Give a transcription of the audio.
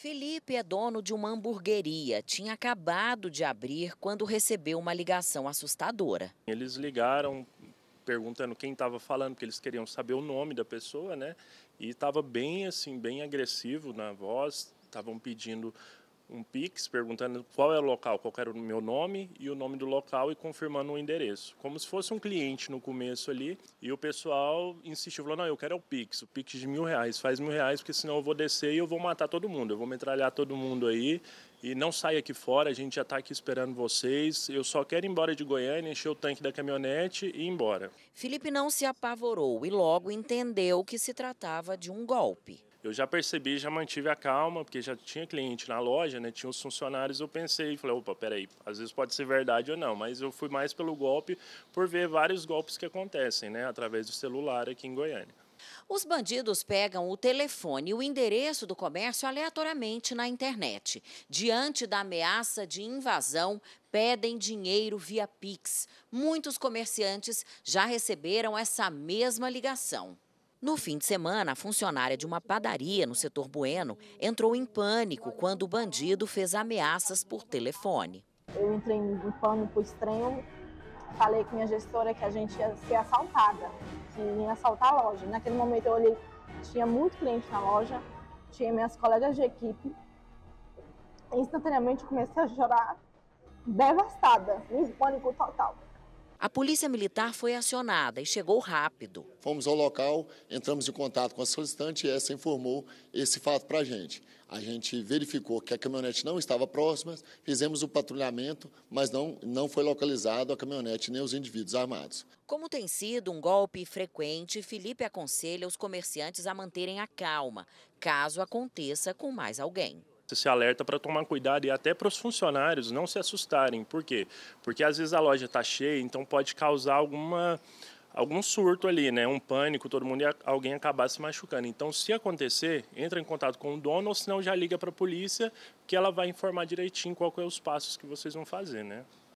Felipe é dono de uma hamburgueria. Tinha acabado de abrir quando recebeu uma ligação assustadora. Eles ligaram perguntando quem estava falando, porque eles queriam saber o nome da pessoa, né? E estava bem assim, bem agressivo na voz. Estavam pedindo um Pix perguntando qual é o local, qual era o meu nome e o nome do local e confirmando o endereço. Como se fosse um cliente no começo ali. E o pessoal insistiu, falou: não, eu quero é o Pix, o Pix de mil reais, faz mil reais, porque senão eu vou descer e eu vou matar todo mundo, eu vou metralhar todo mundo aí. E não sai aqui fora, a gente já está aqui esperando vocês. Eu só quero ir embora de Goiânia, encher o tanque da caminhonete e ir embora. Felipe não se apavorou e logo entendeu que se tratava de um golpe. Eu já percebi, já mantive a calma, porque já tinha cliente na loja, né? Tinha os funcionários, eu pensei, falei, opa, peraí, às vezes pode ser verdade ou não, mas eu fui mais pelo golpe por ver vários golpes que acontecem, né? Através do celular aqui em Goiânia. Os bandidos pegam o telefone e o endereço do comércio aleatoriamente na internet. Diante da ameaça de invasão, pedem dinheiro via Pix. Muitos comerciantes já receberam essa mesma ligação. No fim de semana, a funcionária de uma padaria no setor Bueno entrou em pânico quando o bandido fez ameaças por telefone. Eu entrei em pânico extremo, falei com minha gestora que a gente ia ser assaltada, que ia assaltar a loja. Naquele momento eu olhei, tinha muito cliente na loja, tinha minhas colegas de equipe. Instantaneamente comecei a chorar, devastada, em pânico total. A polícia militar foi acionada e chegou rápido. Fomos ao local, entramos em contato com a solicitante e essa informou esse fato para a gente. A gente verificou que a caminhonete não estava próxima, fizemos o patrulhamento, mas não, não foi localizado a caminhonete nem os indivíduos armados. Como tem sido um golpe frequente, Felipe aconselha os comerciantes a manterem a calma, caso aconteça com mais alguém se alerta para tomar cuidado e até para os funcionários não se assustarem. Por quê? Porque às vezes a loja está cheia, então pode causar alguma algum surto ali, né? Um pânico, todo mundo e alguém acabar se machucando. Então, se acontecer, entra em contato com o dono ou senão já liga para a polícia, que ela vai informar direitinho qual é os passos que vocês vão fazer, né?